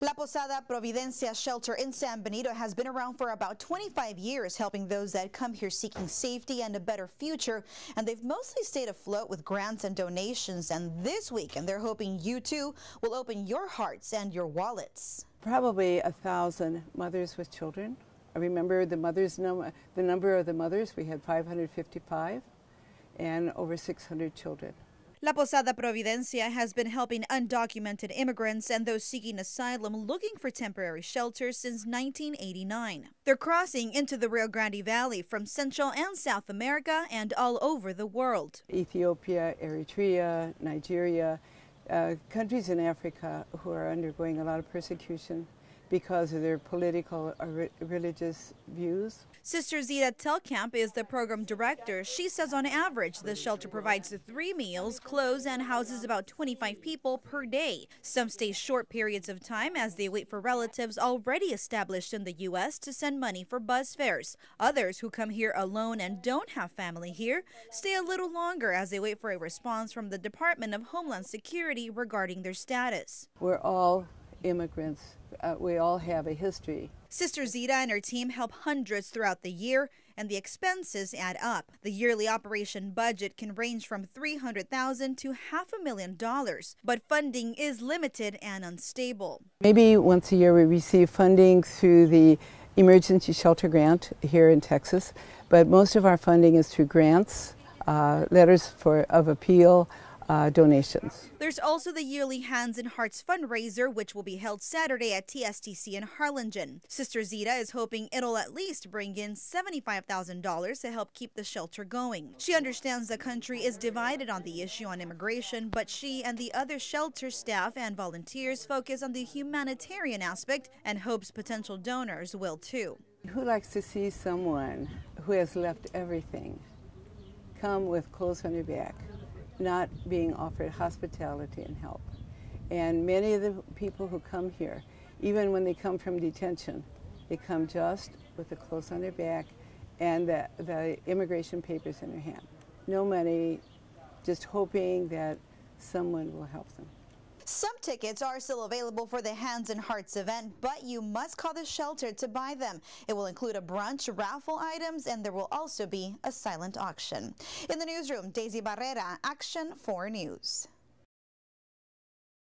La Posada Providencia shelter in San Benito has been around for about 25 years, helping those that come here seeking safety and a better future. And they've mostly stayed afloat with grants and donations. And this weekend, they're hoping you too will open your hearts and your wallets. Probably a thousand mothers with children. I remember the mothers num the number of the mothers. We had 555 and over 600 children. La Posada Providencia has been helping undocumented immigrants and those seeking asylum looking for temporary shelter since 1989. They're crossing into the Rio Grande Valley from Central and South America and all over the world. Ethiopia, Eritrea, Nigeria, uh, countries in Africa who are undergoing a lot of persecution because of their political or re religious views. Sister Zita Telkamp is the program director. She says on average, the shelter provides three meals, clothes, and houses about 25 people per day. Some stay short periods of time as they wait for relatives already established in the U.S. to send money for bus fares. Others who come here alone and don't have family here stay a little longer as they wait for a response from the Department of Homeland Security regarding their status. We're all immigrants. Uh, we all have a history. Sister Zita and her team help hundreds throughout the year, and the expenses add up. The yearly operation budget can range from 300,000 to half a million dollars, but funding is limited and unstable. Maybe once a year we receive funding through the emergency shelter grant here in Texas, but most of our funding is through grants, uh, letters for, of appeal, uh, donations. There's also the yearly Hands and Hearts fundraiser, which will be held Saturday at TSTC in Harlingen. Sister Zita is hoping it'll at least bring in $75,000 to help keep the shelter going. She understands the country is divided on the issue on immigration, but she and the other shelter staff and volunteers focus on the humanitarian aspect and hopes potential donors will too. Who likes to see someone who has left everything come with clothes on your back? not being offered hospitality and help. And many of the people who come here, even when they come from detention, they come just with the clothes on their back and the, the immigration papers in their hand. No money, just hoping that someone will help them. Some tickets are still available for the Hands and Hearts event, but you must call the shelter to buy them. It will include a brunch, raffle items, and there will also be a silent auction. In the newsroom, Daisy Barrera, Action 4 News.